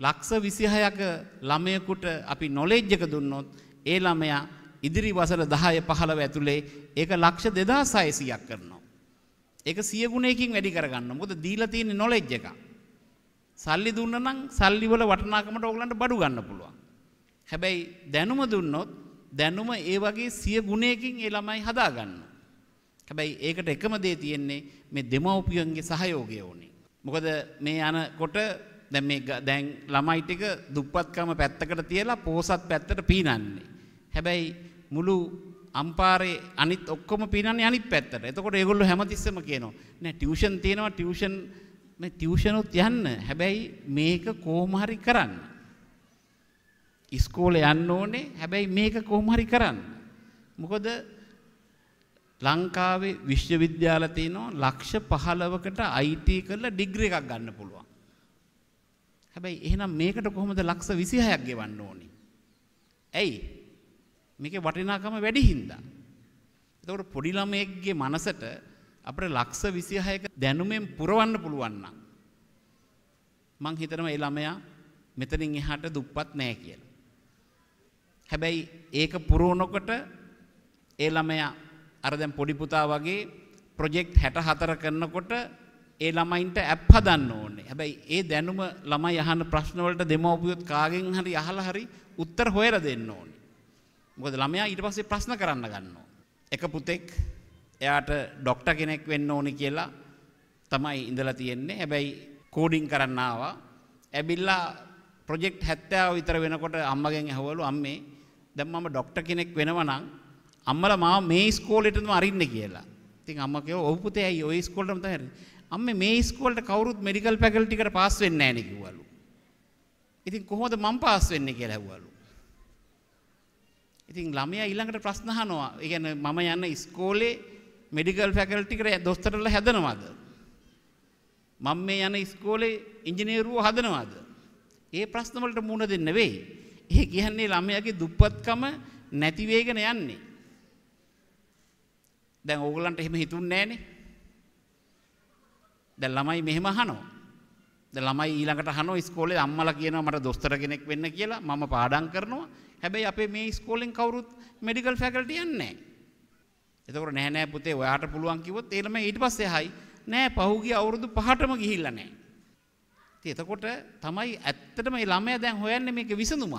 ලක්ෂ 26ක ළමයෙකුට අපි නොලෙජ් එක දුන්නොත් ඒ ළමයා ඉදිරි වසර 10 15 ඇතුලේ ඒක ලක්ෂ 2600ක් කරනවා. ඒක 100 ගුණයකින් වැඩි කරගන්න. මොකද දීලා තියෙන නොලෙජ් එක. සල්ලි දුන්න නම් සල්ලි වල වටිනාකමට ඕගලන්ට බඩු ගන්න පුළුවන්. හැබැයි දැනුම දුන්නොත් දැනුම ඒ වගේ 100 ගුණයකින් ඒ ළමයි හදා ගන්නවා. හැබැයි ඒකට එකම දේ තියෙන්නේ මේ දෙමව්පියන්ගේ සහයෝගය ඕනේ. මොකද මේ යනකොට දැන් මේ දැන් ළමයි ටික දුප්පත්කම පැත්තකට තියලා පෝසත් පැත්තට පීනන්නේ. හැබැයි මුළු අම්පාරේ අනිත් ඔක්කොම පීනන්නේ අනිත් පැත්තට. එතකොට ඒගොල්ලෝ හැමතිස්සෙම කියනවා නෑ ටියුෂන් තියෙනවා ටියුෂන් මේ ටියුෂනුත් යන්න. හැබැයි මේක කොහොම හරි කරන්න. ඉස්කෝලේ යන්න ඕනේ. හැබැයි මේක කොහොම හරි කරන්න. මොකද ලංකාවේ විශ්වවිද්‍යාල තියෙනවා ලක්ෂ 15කට IT කරලා ඩිග්‍රී එකක් ගන්න පුළුවන්. හැබැයි එහෙනම් මේකට කොහොමද ලක්ෂ 26ක් ගෙවන්න ඕනි? ඇයි? මේකේ වටිනාකම වැඩි හින්දා. එතකොට පොඩි ළමයෙක්ගේ මනසට අපිට ලක්ෂ 26ක දැනුමෙන් පුරවන්න පුළුවන් නම් මං හිතනවා ඒ ළමයා මෙතනින් එහාට දුප්පත් නෑ කියලා. හැබැයි ඒක පුරවනකොට ඒ ළමයා අර දැන් පොඩි පුතා වගේ ප්‍රොජෙක්ට් 64 කරනකොට ඒ ළමයින්ට ඇප් හදන්න ඕනේ. හැබැයි ඒ දැනුම ළමයි අහන ප්‍රශ්නවලට දෙමව්පියොත් කාගෙන් හරි අහලා හරි උත්තර හොයලා දෙන්න ඕනේ. මොකද ළමයා ඊට පස්සේ ප්‍රශ්න කරන්න ගන්නවා. එක පුතෙක් එයාට ඩොක්ටර් කෙනෙක් වෙන්න ඕනේ කියලා තමයි ඉඳලා තියෙන්නේ. හැබැයි කෝඩින් කරන්න ආවා. ඇබිල්ලා ප්‍රොජෙක්ට් 70 විතර වෙනකොට අම්මගෙන් ඇහුවලු අම්මේ දැන් මම ඩොක්ටර් කෙනෙක් වෙනවා නම් අම්මලා මාව මේ ස්කෝලේටම අරින්න කියලා. ඉතින් අම්මා කිව්වා ඔව් පුතේ ඇයි ওই ඉස්කෝලේටම තමයි හැරෙන්නේ. අම්මේ මේ ඉස්කෝලේට කවුරුත් මෙඩිකල් ෆැකල්ටි එකට පාස් වෙන්නේ නැහැ නේ කිව්වලු. ඉතින් කොහොමද මම පාස් වෙන්නේ කියලා ඇහුවලු. ඉතින් ළමයා ඊළඟට ප්‍රශ්න අහනවා. ඒ කියන්නේ මම යන ඉස්කෝලේ මෙඩිකල් ෆැකල්ටි එකට දොස්තරලා හැදනවද? මම මේ යන ඉස්කෝලේ ඉංජිනේරුවෝ හදනවද? ඒ ප්‍රශ්න වලට මුහුණ දෙන්නේ නෙවෙයි. ඒ කියන්නේ ළමයාගේ දුප්පත්කම නැති වෙගෙන යන්නේ. දැන් ඕගලන්ට එහෙම හිතුන්නේ නැහනේ. දැන් ළමයි මෙහෙම අහනවා. දැන් ළමයි ඊළඟට අහනවා ඉස්කෝලේ අම්මලා කියනවා මට දොස්තර කෙනෙක් වෙන්න කියලා මම පාඩම් කරනවා. හැබැයි අපේ මේ ඉස්කෝලෙන් කවුරුත් මෙඩිකල් ෆැකල්ටි යන්නේ නැහැ. එතකොට නෑ නෑ පුතේ ඔයාට පුළුවන් කිව්වොත් ඒ ළමයි ඊට පස්සේ හයි නෑ පහුගිය අවුරුදු 5ටම ගිහිල්ලා නැහැ. ඉතින් එතකොට තමයි ඇත්තටම මේ ළමයා දැන් හොයන්නේ මේක විසඳුමක්.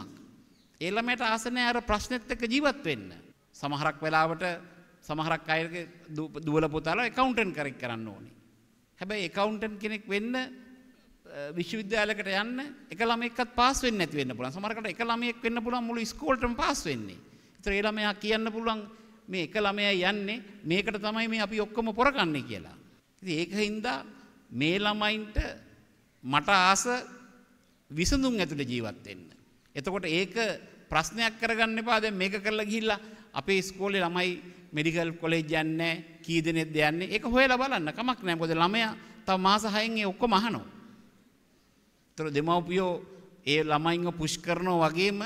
ඒ ළමයට ආස නැහැ අර ප්‍රශ්නෙත් එක්ක ජීවත් වෙන්න. සමහරක් වෙලාවට සමහරක් අයක දුවල පුතාලා එකවුන්ටන් කරෙක් කරන්න ඕනේ. හැබැයි එකවුන්ටන් කෙනෙක් වෙන්න විශ්වවිද්‍යාලකට යන්න එක ළමෙක්වත් පාස් වෙන්න නැති වෙන්න පුළුවන්. සමහරකට එක ළමයෙක් වෙන්න පුළුවන් මුළු ඉස්කෝලේටම පාස් වෙන්නේ. ඒතර ඒ ළමයා කියන්න පුළුවන් මේ එක ළමයා යන්නේ මේකට තමයි මේ අපි ඔක්කොම පොරකන්නේ කියලා. ඉතින් ඒක හින්දා මේ ළමයින්ට මට ආස විසඳුම් ඇතුළේ ජීවත් වෙන්න. එතකොට ඒක ප්‍රශ්නයක් කරගන්න එපා. දැන් මේක කරලා ගිහිල්ලා අපේ ඉස්කෝලේ ළමයි මෙඩිකල් කොලෙජ් යන්නේ කී දෙනෙක්ද යන්නේ ඒක හොයලා බලන්න කමක් නැහැ මොකද ළමයා තව මාස 6න් ඒ ඔක්කොම අහනවා. ඒතර දෙමව්පියෝ ඒ ළමයින්ව පුෂ් කරනවා වගේම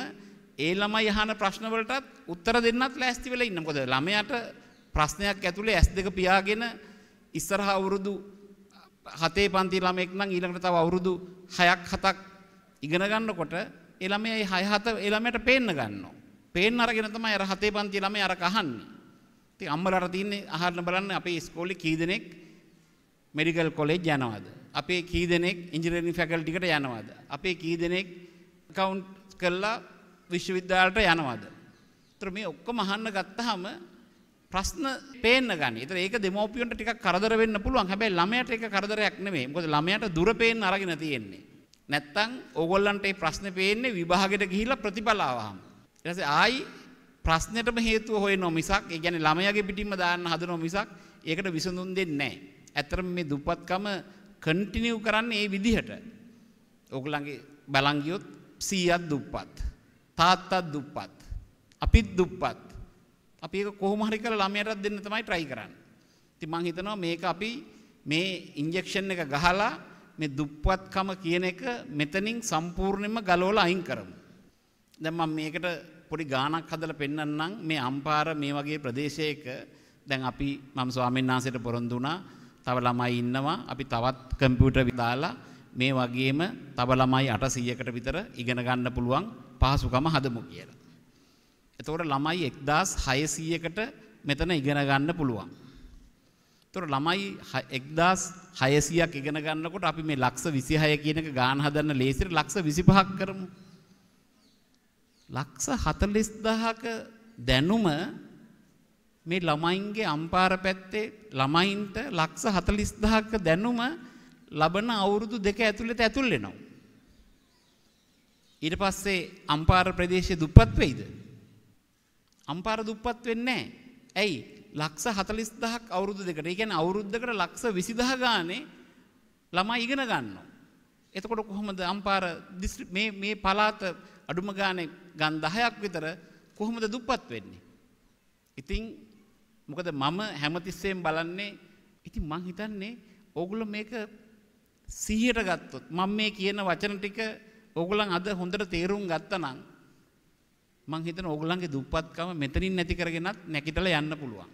ඒ ළමයි අහන ප්‍රශ්න වලටත් උත්තර දෙන්නත් ලෑස්ති වෙලා ඉන්න. මොකද ළමයාට ප්‍රශ්නයක් ඇතුලේ S2 පියාගෙන ඉස්සරහ අවුරුදු 7 පන්ති ළමෙක් නම් ඊළඟට තව අවුරුදු 6ක් 7ක් ඉගෙන ගන්නකොට ඒ ළමයා ඒ 6 7 ඒ ළමයාට පේන්න ගන්නවා. පේන්න අරගෙන තමයි අර 7 පන්ති ළමයා අර කහන්නේ. ඉතින් අම්මලාට තියෙන්නේ අහන්න බලන්න අපේ ඉස්කෝලේ කී දෙනෙක් මෙඩිකල් කොලෙජ් යනවාද? අපේ කී දෙනෙක් ඉංජිනේරිං ෆැකල්ටි එකට යනවාද? අපේ කී දෙනෙක් කවුන්ට් කරලා විශ්වවිද්‍යාලයට යනවාද? ඒතර මේ ඔක්කොම අහන්න ගත්තාම ප්‍රශ්න පේන්න ගන්න. ඒතර ඒක දෙමෝපියන්ට ටිකක් කරදර වෙන්න පුළුවන්. හැබැයි ළමයට ඒක කරදරයක් නෙමෙයි. මොකද ළමයට දුර පේන්න අරගෙන තියෙන්නේ. නැත්තම් ඕගොල්ලන්ට මේ ප්‍රශ්නේ පේන්නේ විභාගෙට ගිහිල්ලා ප්‍රතිඵල ආවහම. ඊට පස්සේ ආයි ප්‍රශ්නෙටම හේතුව හොයනෝ මිසක් ඒ කියන්නේ ළමයාගේ පිටින්ම දාන්න හදනෝ මිසක් ඒකට විසඳුම් දෙන්නේ නැහැ. ඇත්තටම මේ දුප්පත්කම කන්ටිනියු කරන්නේ මේ විදිහට. ඕගොල්ලන්ගේ බලන් ගියොත් 100ක් දුප්පත්. තාත්තත් දුප්පත්. අපිත් දුප්පත්. අපි ඒක කොහොම හරි කරලා ළමයටත් දෙන්න තමයි try කරන්නේ. ඉතින් මං හිතනවා මේක අපි මේ ඉන්ජෙක්ෂන් එක ගහලා මේ දුප්පත්කම කියන එක මෙතනින් සම්පූර්ණයෙන්ම ගලවලා අයින් කරමු. දැන් මම මේකට පොඩි ගානක් හදලා පෙන්වන්නම් මේ අම්පාර මේ වගේ ප්‍රදේශයක දැන් අපි මම ස්වාමීන් වහන්සේට පොරොන්දු වුණා තව ළමයි ඉන්නවා අපි තවත් කම්පියුටර් විදාලා මේ වගේම තව ළමයි 800කට විතර ඉගෙන ගන්න පුළුවන් පහසුකම හදමු කියලා. එතකොට ළමයි 1600කට මෙතන ඉගෙන ගන්න පුළුවන්. එතකොට ළමයි 1600ක් ඉගෙන ගන්නකොට අපි මේ ලක්ෂ 26 කියන එක ගාන හදන්න ලේසියට ලක්ෂ 25ක් කරමු. ලක්ෂ 40000ක දැනුම මේ ළමයින්ගේ අම්පාර පැත්තේ ළමයින්ට ලක්ෂ 40000ක දැනුම ලබන අවුරුදු දෙක ඇතුළත ඇතුල් වෙනවා. ඊට පස්සේ අම්පාර ප්‍රදේශයේ දුප්පත් වෙයිද? අම්පාර දුප්පත් වෙන්නේ නැහැ. ඇයි? ලක්ෂ 40000ක් අවුරුදු දෙකට. ඒ කියන්නේ අවුරුද්දකට ලක්ෂ 20000 ගානේ ළමයි ඉගෙන ගන්නවා. එතකොට කොහොමද අම්පාර මේ මේ පළාත අඩුම ගානේ ගන් දහයක් විතර කොහොමද දුප්පත් වෙන්නේ. ඉතිං මොකද මම හැමතිස්සයෙන් බලන්නේ ඉති මං හිතන්නේ ඕගුල මේක සීහට ගත්තොත් මං මේ කියන වචන ටික ඕගුලන් අද හොඳට තේරුම් ගත්ත නම් මං හිතන ඕගුලන්ගේ දුප්පත්කම මෙතනින් නැති කරගෙනත් නැකිටල යන්න පුළුවන්.